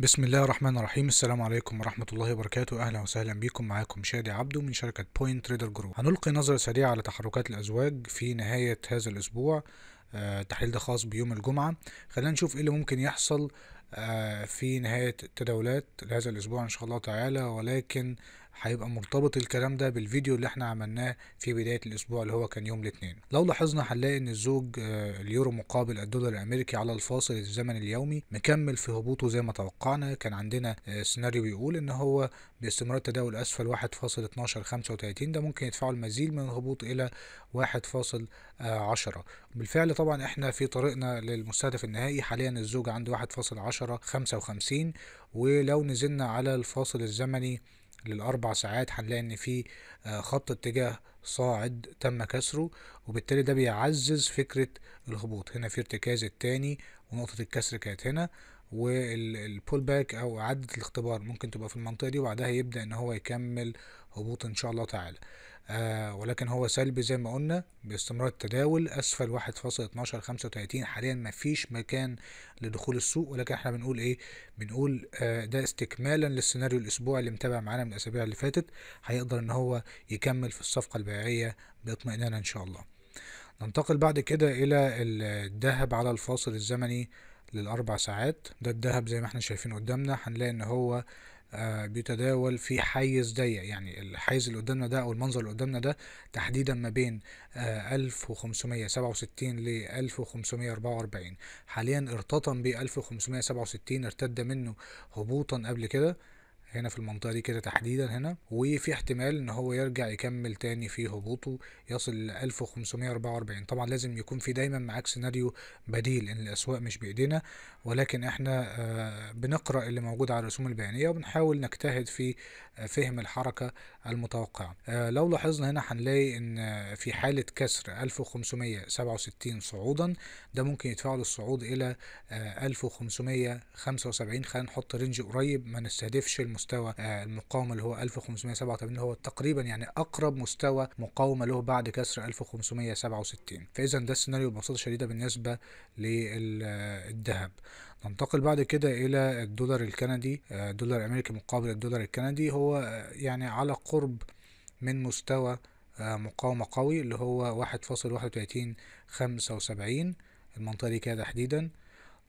بسم الله الرحمن الرحيم السلام عليكم ورحمة الله وبركاته أهلا وسهلا بكم معاكم شادي عبده من شركة بوينت تريدر جروب هنلقي نظرة سريعة على تحركات الأزواج في نهاية هذا الأسبوع التحليل آه، ده خاص بيوم الجمعة خلينا نشوف إيه اللي ممكن يحصل آه، في نهاية التداولات لهذا الأسبوع إن شاء الله تعالى ولكن هيبقى مرتبط الكلام ده بالفيديو اللي احنا عملناه في بداية الأسبوع اللي هو كان يوم الاثنين لو لاحظنا هنلاقي إن الزوج آه، اليورو مقابل الدولار الأمريكي على الفاصل الزمني اليومي مكمل في هبوطه زي ما توقعنا كان عندنا آه، سيناريو بيقول إن هو باستمرار تداول أسفل 1.1235 ده ممكن يدفعه المزيد من الهبوط إلى 1.10 بالفعل طبعا احنا في طريقنا للمستهدف النهائي حاليا الزوج عنده 1.10 55 ولو نزلنا على الفاصل الزمني للأربع ساعات هنلاقي إن في آه، خط اتجاه صاعد تم كسره وبالتالي ده بيعزز فكرة الهبوط هنا في ارتكاز التاني ونقطة الكسر كانت هنا والبول باك او اعاده الاختبار ممكن تبقى في المنطقه دي وبعدها يبدا ان هو يكمل هبوط ان شاء الله تعالى آه ولكن هو سلبي زي ما قلنا باستمرار التداول اسفل 1.1235 حاليا ما فيش مكان لدخول السوق ولكن احنا بنقول ايه بنقول آه ده استكمالا للسيناريو الاسبوعي اللي متابع معانا من الاسابيع اللي فاتت هيقدر ان هو يكمل في الصفقه البيعيه باطمئنان ان شاء الله ننتقل بعد كده الى الذهب على الفاصل الزمني للأربع ساعات ده الذهب زي ما احنا شايفين قدامنا هنلاقي ان هو آه بيتداول في حيز ضيق يعني الحيز اللي قدامنا ده او المنظر اللي قدامنا ده تحديدا ما بين آه 1567 ل 1544 حاليا ارتطم ب 1567 ارتد منه هبوطا قبل كده هنا في المنطقة دي كده تحديدا هنا وفي احتمال ان هو يرجع يكمل تاني في هبوطه يصل ل 1544 طبعا لازم يكون في دايما معاك سيناريو بديل ان الاسواق مش بايدينا ولكن احنا آه، بنقرأ اللي موجود على الرسوم البيانية وبنحاول نجتهد في آه، فهم الحركة المتوقعة آه، لو لاحظنا هنا هنلاقي ان في حالة كسر 1567 صعودا ده ممكن يدفعه للصعود الى 1575 خلينا نحط رينج قريب ما نستهدفش الم مستوى آه، المقاومه اللي هو 1587 هو تقريبا يعني اقرب مستوى مقاومه له بعد كسر 1567 فاذا ده السيناريو ببساطه شديده بالنسبه للذهب ننتقل بعد كده الى الدولار الكندي الدولار آه، الامريكي مقابل الدولار الكندي هو آه، يعني على قرب من مستوى مقاومة قوي اللي هو 1.3175 المنطقة دي كده تحديدا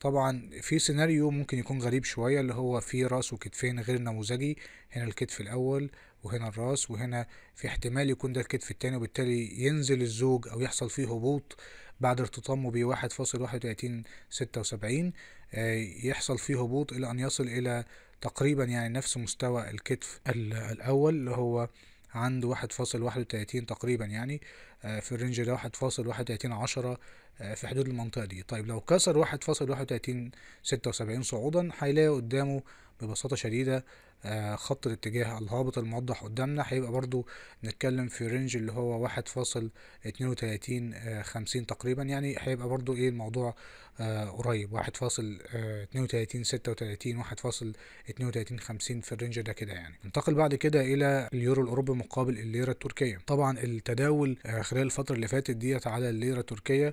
طبعا في سيناريو ممكن يكون غريب شوية اللي هو في راس وكتفين غير نموذجي هنا الكتف الأول وهنا الراس وهنا في احتمال يكون ده الكتف التاني وبالتالي ينزل الزوج أو يحصل فيه هبوط بعد ارتطامه ب فاصل واحد وتلاتين ستة وسبعين آه، يحصل فيه هبوط إلى أن يصل إلى تقريبا يعني نفس مستوى الكتف الأول اللي هو عند واحد فاصل واحد وتلاتين تقريبا يعني آه، في الرينج ده واحد فاصل واحد وتلاتين عشرة آه، في حدود المنطقة دي طيب لو كسر واحد فاصل واحد وتلاتين ستة وسبعين صعودا هيلاقي قدامه ببساطة شديدة آه، خط الاتجاه الهابط الموضح قدامنا هيبقى برضو نتكلم في رينج اللي هو واحد فاصل اتنين وتلاتين خمسين تقريبا يعني هيبقى برضو ايه الموضوع آه، قريب 1.32 36 1.32 50 في الرينج ده كده يعني ننتقل بعد كده الى اليورو الاوروبي مقابل الليره التركيه طبعا التداول آه، خلال الفتره اللي فاتت ديت على الليره التركيه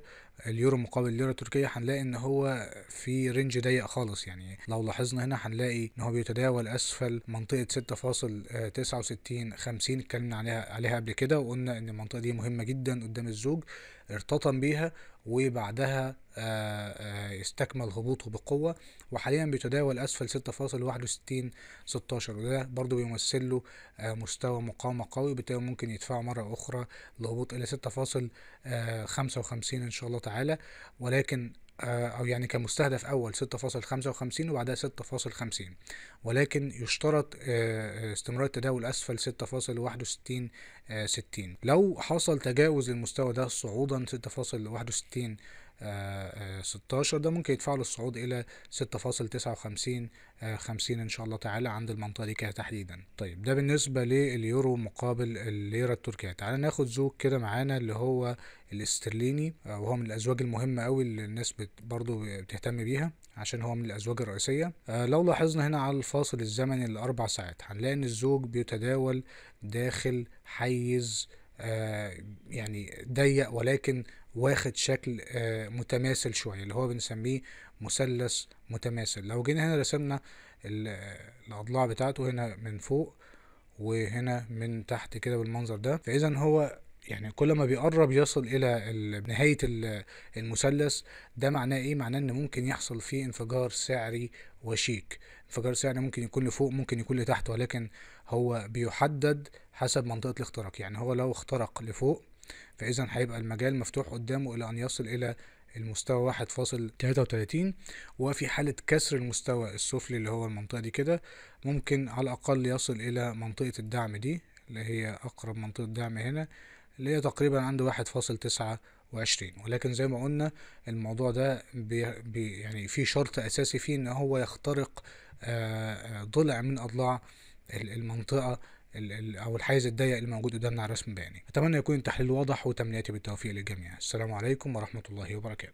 اليورو مقابل الليره التركيه هنلاقي ان هو في رينج ضيق خالص يعني لو لاحظنا هنا هنلاقي ان هو بيتداول اسفل منطقه 6.69 50 آه، اتكلمنا عليها عليها قبل كده وقلنا ان المنطقه دي مهمه جدا قدام الزوج ارتطم بيها وبعدها آه، آه، استكمل هبوطه بقوة وحاليا بيتداول أسفل 6.61 16 وده برضو بيمثل له آه، مستوى مقاومة قوي وبالتالي ممكن يدفعه مرة أخرى لهبوط إلى 6.55 إن شاء الله تعالى ولكن آه، او يعني كمستهدف اول 6.55 وبعدها 6.50 ولكن يشترط آه، آه، استمرار التداول اسفل 6.61 60 لو حصل تجاوز المستوى ده صعودا 6.61 16 آه، آه، ده ممكن يدفعه للصعود الى 6.59 50 آه، ان شاء الله تعالى عند المنطقه دي كده تحديدا طيب ده بالنسبه لليورو مقابل الليره التركيه تعالى ناخد زوج كده معانا اللي هو الاسترليني وهو من الازواج المهمه قوي اللي الناس برضو بتهتم بيها عشان هو من الازواج الرئيسيه لو لاحظنا هنا على الفاصل الزمني الاربع ساعات هنلاقي ان الزوج بيتداول داخل حيز يعني ضيق ولكن واخد شكل آه، متماثل شوية اللي هو بنسميه مثلث متماثل لو جينا هنا رسمنا الأضلاع بتاعته هنا من فوق وهنا من تحت كده بالمنظر ده فإذا هو يعني كل ما بيقرب يصل الى نهايه المثلث ده معناه ايه معناه ان ممكن يحصل فيه انفجار سعري وشيك انفجار سعري ممكن يكون لفوق ممكن يكون لتحت ولكن هو بيحدد حسب منطقه الاختراق يعني هو لو اخترق لفوق فاذا هيبقى المجال مفتوح قدامه الى ان يصل الى المستوى 1.33 وفي حالة كسر المستوى السفلي اللي هو المنطقة دي كده ممكن على الأقل يصل إلى منطقة الدعم دي اللي هي أقرب منطقة دعم هنا اللي هي تقريبا عند 1.29 ولكن زي ما قلنا الموضوع ده بي بي يعني في شرط أساسي فيه إن هو يخترق آه، آه، ضلع من أضلاع المنطقة او الحيز الضيق اللي موجود قدامنا على الرسم بياني اتمنى يكون التحليل واضح وتمنياتي بالتوفيق للجميع السلام عليكم ورحمه الله وبركاته